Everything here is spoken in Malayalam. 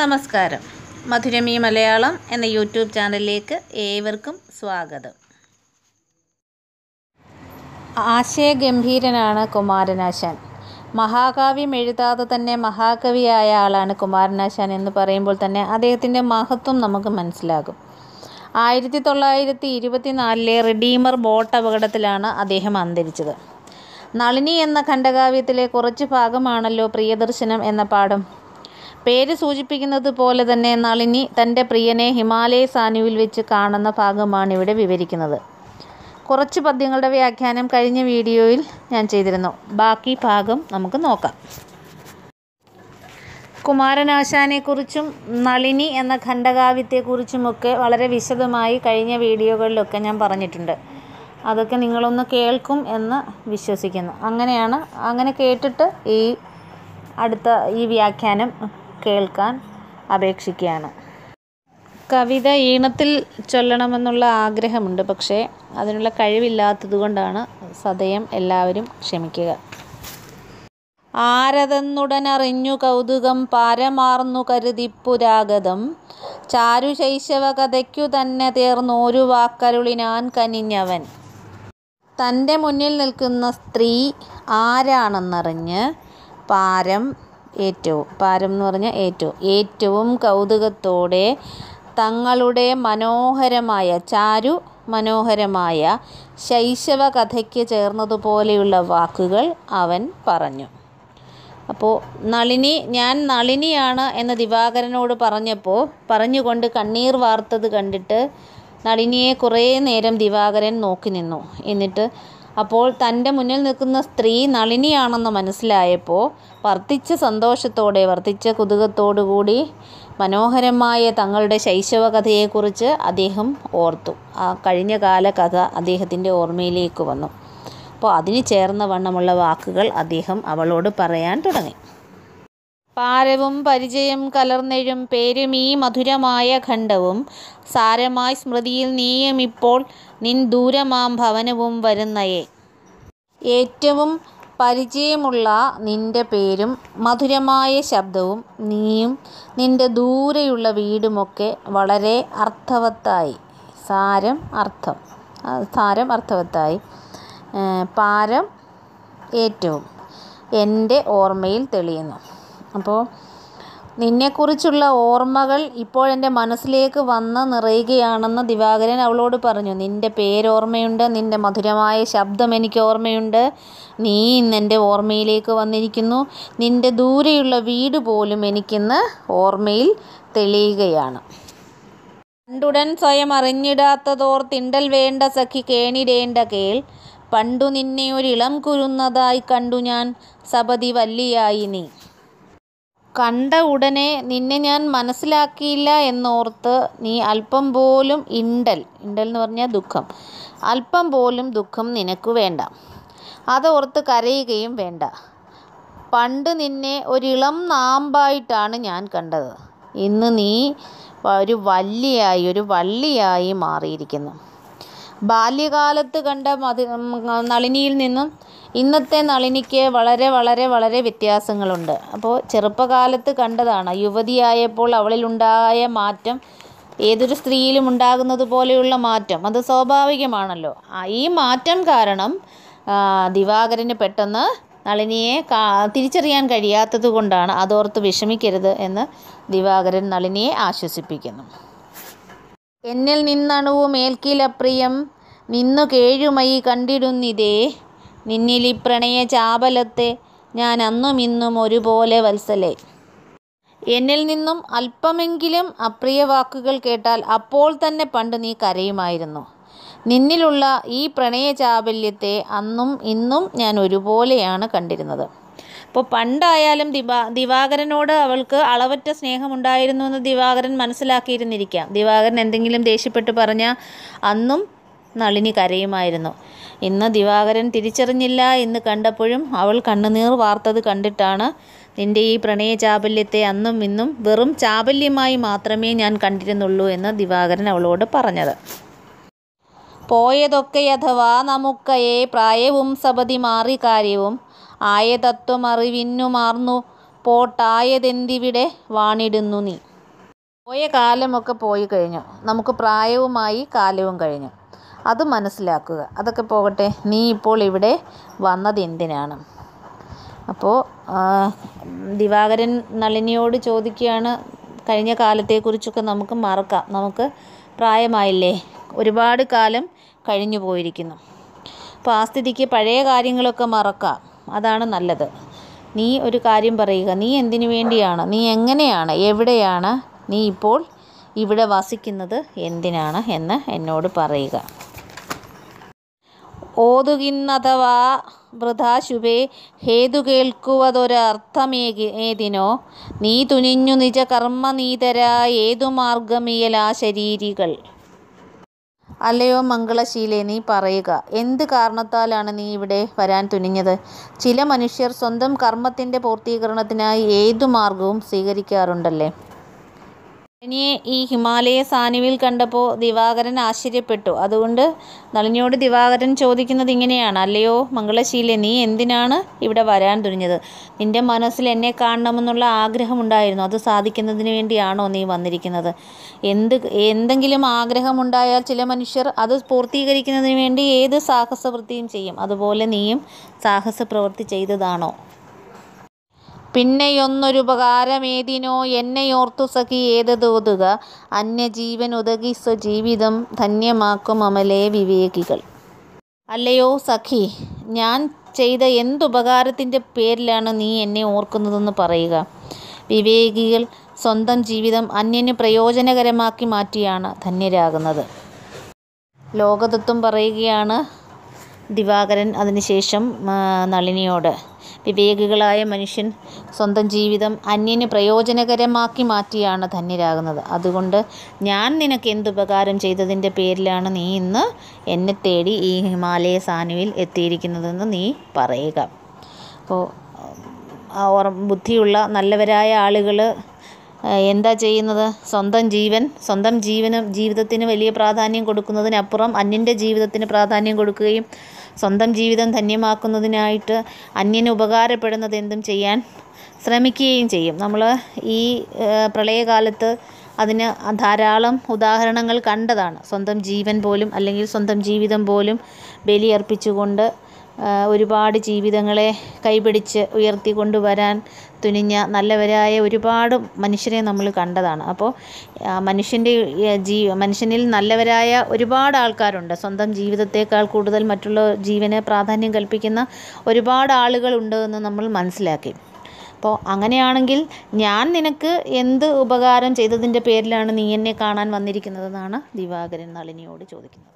നമസ്കാരം മധുരമി മലയാളം എന്ന യൂട്യൂബ് ചാനലിലേക്ക് ഏവർക്കും സ്വാഗതം ആശയഗംഭീരനാണ് കുമാരനാശാൻ മഹാകാവ്യം എഴുതാതെ തന്നെ മഹാകവിയായ ആളാണ് കുമാരനാശാൻ എന്ന് പറയുമ്പോൾ തന്നെ അദ്ദേഹത്തിൻ്റെ മഹത്വം നമുക്ക് മനസ്സിലാകും ആയിരത്തി തൊള്ളായിരത്തി ഇരുപത്തിനാലിലെ റിഡീമർ ബോട്ട് അപകടത്തിലാണ് അദ്ദേഹം അന്തരിച്ചത് നളിനി എന്ന ഖണ്ഡകാവ്യത്തിലെ കുറച്ച് ഭാഗമാണല്ലോ പ്രിയദർശനം എന്ന പാഠം പേര് സൂചിപ്പിക്കുന്നത് പോലെ തന്നെ നളിനി തൻ്റെ പ്രിയനെ ഹിമാലയ സാനുവിൽ വെച്ച് കാണുന്ന ഭാഗമാണ് ഇവിടെ വിവരിക്കുന്നത് കുറച്ച് പദ്യങ്ങളുടെ വ്യാഖ്യാനം കഴിഞ്ഞ വീഡിയോയിൽ ഞാൻ ചെയ്തിരുന്നു ബാക്കി ഭാഗം നമുക്ക് നോക്കാം കുമാരനാശാനെക്കുറിച്ചും നളിനി എന്ന ഖണ്ഡകാവ്യത്തെക്കുറിച്ചുമൊക്കെ വളരെ വിശദമായി കഴിഞ്ഞ വീഡിയോകളിലൊക്കെ ഞാൻ പറഞ്ഞിട്ടുണ്ട് അതൊക്കെ നിങ്ങളൊന്ന് കേൾക്കും എന്ന് വിശ്വസിക്കുന്നു അങ്ങനെയാണ് അങ്ങനെ കേട്ടിട്ട് ഈ അടുത്ത ഈ വ്യാഖ്യാനം കേൾക്കാൻ അപേക്ഷിക്കുകയാണ് കവിത ഈണത്തിൽ ചൊല്ലണമെന്നുള്ള ആഗ്രഹമുണ്ട് പക്ഷേ അതിനുള്ള കഴിവില്ലാത്തതുകൊണ്ടാണ് സദയം എല്ലാവരും ക്ഷമിക്കുക ആരതെന്നുടനറിഞ്ഞു കൗതുകം പാരമാർന്നു കരുതിപ്പുരാഗതം ചാരുശൈശവ കഥയ്ക്കു തന്നെ തീർന്നോരു വാക്കരുളിനാൻ കനിഞ്ഞവൻ തൻ്റെ മുന്നിൽ നിൽക്കുന്ന സ്ത്രീ ആരാണെന്നറിഞ്ഞ് പാരം ഏറ്റവും പാരം എന്ന് പറഞ്ഞാൽ ഏറ്റവും ഏറ്റവും കൗതുകത്തോടെ തങ്ങളുടെ മനോഹരമായ ചാരു മനോഹരമായ ശൈശവ കഥയ്ക്ക് ചേർന്നതുപോലെയുള്ള വാക്കുകൾ അവൻ പറഞ്ഞു അപ്പോൾ നളിനി ഞാൻ നളിനിയാണ് എന്ന് ദിവാകരനോട് പറഞ്ഞപ്പോൾ പറഞ്ഞുകൊണ്ട് കണ്ണീർ വാർത്തത് കണ്ടിട്ട് നളിനിയെ കുറേ നേരം ദിവാകരൻ നോക്കി നിന്നു എന്നിട്ട് അപ്പോൾ തൻ്റെ മുന്നിൽ നിൽക്കുന്ന സ്ത്രീ നളിനിയാണെന്ന് മനസ്സിലായപ്പോൾ വർദ്ധിച്ച സന്തോഷത്തോടെ വർദ്ധിച്ച കുതുകത്തോടുകൂടി മനോഹരമായ തങ്ങളുടെ ശൈശവ കഥയെക്കുറിച്ച് അദ്ദേഹം ഓർത്തു ആ കഴിഞ്ഞ കാല കഥ അദ്ദേഹത്തിൻ്റെ ഓർമ്മയിലേക്ക് വന്നു അപ്പോൾ അതിന് ചേർന്ന വണ്ണമുള്ള വാക്കുകൾ അദ്ദേഹം അവളോട് പറയാൻ തുടങ്ങി പാരവും പരിചയം കലർന്നെഴും ഈ മധുരമായ ഖണ്ഡവും സാരമായി സ്മൃതിയിൽ ഇപ്പോൾ നിൻ ദൂരമാം ഭവനവും വരുന്നയെ ഏറ്റവും പരിചയമുള്ള നിന്റെ പേരും മധുരമായ ശബ്ദവും നീയും നിന്റെ ദൂരെയുള്ള വീടുമൊക്കെ വളരെ അർത്ഥവത്തായി സാരം അർത്ഥം സാരം അർത്ഥവത്തായി പാരം ഏറ്റവും എൻ്റെ ഓർമ്മയിൽ തെളിയുന്നു അപ്പോൾ നിന്നെക്കുറിച്ചുള്ള ഓർമ്മകൾ ഇപ്പോൾ എൻ്റെ മനസ്സിലേക്ക് വന്ന് നിറയുകയാണെന്ന് ദിവാകരൻ അവളോട് പറഞ്ഞു നിൻ്റെ പേരോർമ്മയുണ്ട് നിൻ്റെ മധുരമായ ശബ്ദം എനിക്ക് ഓർമ്മയുണ്ട് നീ എൻ്റെ ഓർമ്മയിലേക്ക് വന്നിരിക്കുന്നു നിൻ്റെ ദൂരെയുള്ള വീട് പോലും എനിക്കിന്ന് ഓർമ്മയിൽ തെളിയുകയാണ് പണ്ടുടൻ സ്വയം അറിഞ്ഞിടാത്തതോർ തിണ്ടൽ വേണ്ട സഖി കേണിടേണ്ട കേൾ പണ്ടു നിന്നെ ഒരിളം കുരുന്നതായി കണ്ടു ഞാൻ സപതി വല്ലിയായി നീ കണ്ട ഉടനെ നിന്നെ ഞാൻ മനസ്സിലാക്കിയില്ല എന്നോർത്ത് നീ അല്പം പോലും ഇണ്ടൽ ഇണ്ടൽ എന്ന് പറഞ്ഞാൽ ദുഃഖം അല്പം പോലും ദുഃഖം നിനക്ക് വേണ്ട അതോർത്ത് കരയുകയും വേണ്ട പണ്ട് നിന്നെ ഒരിളം നാമ്പായിട്ടാണ് ഞാൻ കണ്ടത് ഇന്ന് നീ ഒരു വല്ലിയായി ഒരു വള്ളിയായി മാറിയിരിക്കുന്നു ബാല്യകാലത്ത് കണ്ട മതി നളിനിയിൽ നിന്നും ഇന്നത്തെ നളിനിക്ക് വളരെ വളരെ വളരെ വ്യത്യാസങ്ങളുണ്ട് അപ്പോൾ ചെറുപ്പകാലത്ത് കണ്ടതാണ് യുവതിയായപ്പോൾ അവളിലുണ്ടായ മാറ്റം ഏതൊരു സ്ത്രീയിലും ഉണ്ടാകുന്നത് പോലെയുള്ള മാറ്റം അത് സ്വാഭാവികമാണല്ലോ ഈ മാറ്റം കാരണം ദിവാകരന് പെട്ടെന്ന് നളിനിയെ തിരിച്ചറിയാൻ കഴിയാത്തത് കൊണ്ടാണ് അതോർത്ത് വിഷമിക്കരുത് എന്ന് ദിവാകരൻ നളിനിയെ ആശ്വസിപ്പിക്കുന്നു എന്നിൽ നിന്നണുവും ഏൽക്കിലപ്രിയം നിന്നു കേഴുമയി കണ്ടിടുന്നിതേ നിന്നിൽ പ്രണയ ചാപലത്തെ ഞാൻ അന്നും ഇന്നും ഒരുപോലെ വത്സലേ എന്നിൽ നിന്നും അല്പമെങ്കിലും അപ്രിയ വാക്കുകൾ കേട്ടാൽ അപ്പോൾ തന്നെ പണ്ട് നീ കരയുമായിരുന്നു നിന്നിലുള്ള ഈ പ്രണയ ചാബല്യത്തെ അന്നും ഇന്നും ഞാൻ ഒരുപോലെയാണ് കണ്ടിരുന്നത് ഇപ്പോൾ പണ്ടായാലും ദിവാ ദിവാകരനോട് അവൾക്ക് അളവറ്റ സ്നേഹമുണ്ടായിരുന്നു എന്ന് ദിവാകരൻ മനസ്സിലാക്കിയിരുന്നിരിക്കാം ദിവാകരൻ എന്തെങ്കിലും ദേഷ്യപ്പെട്ട് പറഞ്ഞാൽ അന്നും നളിനി കരയുമായിരുന്നു ഇന്ന് ദിവാകരൻ തിരിച്ചറിഞ്ഞില്ല എന്ന് കണ്ടപ്പോഴും അവൾ കണ്ണുനീർ വാർത്തത് കണ്ടിട്ടാണ് നിന്റെ ഈ പ്രണയ ചാബല്യത്തെ അന്നും ഇന്നും വെറും ചാബല്യമായി മാത്രമേ ഞാൻ കണ്ടിരുന്നുള്ളൂ എന്ന് ദിവാകരൻ അവളോട് പറഞ്ഞത് പോയതൊക്കെ അഥവാ നമുക്കയെ പ്രായവും സപതി മാറി കാര്യവും ആയതത്വമറിവിന്നു മാർന്നു പോട്ടായതെന്തിവിടെ വാണിടുന്നു നീ പോയ കാലമൊക്കെ പോയി കഴിഞ്ഞു നമുക്ക് പ്രായവുമായി കാലവും കഴിഞ്ഞു അത് മനസ്സിലാക്കുക അതൊക്കെ പോകട്ടെ നീ ഇപ്പോൾ ഇവിടെ വന്നത് എന്തിനാണ് അപ്പോൾ ദിവാകരൻ നളിനിയോട് ചോദിക്കുകയാണ് കഴിഞ്ഞ കാലത്തെക്കുറിച്ചൊക്കെ നമുക്ക് മറക്കാം നമുക്ക് പ്രായമായില്ലേ ഒരുപാട് കാലം കഴിഞ്ഞു പോയിരിക്കുന്നു അപ്പോൾ ആ സ്ഥിതിക്ക് പഴയ കാര്യങ്ങളൊക്കെ മറക്കാം അതാണ് നല്ലത് നീ ഒരു കാര്യം പറയുക നീ എന്തിനു വേണ്ടിയാണ് നീ എങ്ങനെയാണ് എവിടെയാണ് നീ ഇപ്പോൾ ഇവിടെ വസിക്കുന്നത് എന്തിനാണ് എന്ന് എന്നോട് പറയുക ഓതുകിന്നഥവാ വൃഥാശുഭേ ഹേതു കേൾക്കുവതൊരർത്ഥമേകി ഏതിനോ നീ തുനിഞ്ഞു നിജ കർമ്മനീതര ഏതു മാർഗമിയലാ ശരീരികൾ അല്ലയോ മംഗളശീലെ നീ പറയുക എന്ത് കാരണത്താലാണ് നീ ഇവിടെ വരാൻ തുനിഞ്ഞത് ചില മനുഷ്യർ സ്വന്തം കർമ്മത്തിൻ്റെ പൂർത്തീകരണത്തിനായി ഏതു മാർഗവും സ്വീകരിക്കാറുണ്ടല്ലേ നളിനിയെ ഈ ഹിമാലയ സാനുവിൽ കണ്ടപ്പോൾ ദിവാകരൻ ആശ്ചര്യപ്പെട്ടു അതുകൊണ്ട് നളിനിയോട് ദിവാകരൻ ചോദിക്കുന്നത് ഇങ്ങനെയാണ് അല്ലയോ മംഗളശീല നീ എന്തിനാണ് ഇവിടെ വരാൻ തുനിഞ്ഞത് നിന്റെ മനസ്സിൽ എന്നെ കാണണമെന്നുള്ള ആഗ്രഹമുണ്ടായിരുന്നു അത് സാധിക്കുന്നതിന് വേണ്ടിയാണോ നീ വന്നിരിക്കുന്നത് എന്ത് എന്തെങ്കിലും ആഗ്രഹമുണ്ടായാൽ ചില മനുഷ്യർ അത് പൂർത്തീകരിക്കുന്നതിന് വേണ്ടി ഏത് സാഹസവൃത്തിയും ചെയ്യും അതുപോലെ നീയും സാഹസപ്രവൃത്തി ചെയ്തതാണോ പിന്നെയൊന്നൊരുപകാരമേതിനോ എന്നെയോർത്തു സഖി തോതുക അന്യജീവൻ ഉതകി സ്വജീവിതം ധന്യമാക്കും അമലേ വിവേകികൾ അല്ലയോ സഖി ഞാൻ ചെയ്ത എന്തുപകാരത്തിൻ്റെ പേരിലാണ് നീ എന്നെ ഓർക്കുന്നതെന്ന് പറയുക വിവേകികൾ സ്വന്തം ജീവിതം അന്യന് പ്രയോജനകരമാക്കി മാറ്റിയാണ് ധന്യരാകുന്നത് ലോകതത്വം പറയുകയാണ് ദിവാകരൻ അതിനുശേഷം നളിനിയോട് വിവേകികളായ മനുഷ്യൻ സ്വന്തം ജീവിതം അന്യന് പ്രയോജനകരമാക്കി മാറ്റിയാണ് ധന്യരാകുന്നത് അതുകൊണ്ട് ഞാൻ നിനക്ക് എന്തുപകാരം ചെയ്തതിൻ്റെ പേരിലാണ് നീ ഇന്ന് എന്നെ തേടി ഈ ഹിമാലയ സാനുവിൽ എത്തിയിരിക്കുന്നതെന്ന് നീ പറയുക അപ്പോൾ ബുദ്ധിയുള്ള നല്ലവരായ ആളുകൾ എന്താ ചെയ്യുന്നത് സ്വന്തം ജീവൻ സ്വന്തം ജീവനും ജീവിതത്തിന് വലിയ പ്രാധാന്യം കൊടുക്കുന്നതിനപ്പുറം അന്യൻ്റെ ജീവിതത്തിന് പ്രാധാന്യം കൊടുക്കുകയും സ്വന്തം ജീവിതം ധന്യമാക്കുന്നതിനായിട്ട് അന്യന് ഉപകാരപ്പെടുന്നത് എന്തും ചെയ്യാൻ ശ്രമിക്കുകയും ചെയ്യും നമ്മൾ ഈ പ്രളയകാലത്ത് അതിന് ധാരാളം ഉദാഹരണങ്ങൾ കണ്ടതാണ് സ്വന്തം ജീവൻ പോലും അല്ലെങ്കിൽ സ്വന്തം ജീവിതം പോലും ബലിയർപ്പിച്ചുകൊണ്ട് ഒരുപാട് ജീവിതങ്ങളെ കൈപിടിച്ച് ഉയർത്തി കൊണ്ടുവരാൻ തുനിഞ്ഞ നല്ലവരായ ഒരുപാട് മനുഷ്യരെ നമ്മൾ കണ്ടതാണ് അപ്പോൾ മനുഷ്യൻ്റെ ജീ മനുഷ്യനിൽ നല്ലവരായ ഒരുപാട് ആൾക്കാരുണ്ട് സ്വന്തം ജീവിതത്തേക്കാൾ കൂടുതൽ മറ്റുള്ള ജീവന് പ്രാധാന്യം കൽപ്പിക്കുന്ന ഒരുപാട് ആളുകളുണ്ട് എന്ന് നമ്മൾ മനസ്സിലാക്കി അപ്പോൾ അങ്ങനെയാണെങ്കിൽ ഞാൻ നിനക്ക് എന്ത് ഉപകാരം ചെയ്തതിൻ്റെ പേരിലാണ് നീ എന്നെ കാണാൻ വന്നിരിക്കുന്നതെന്നാണ് ദിവാകരൻ നളിനിയോട് ചോദിക്കുന്നത്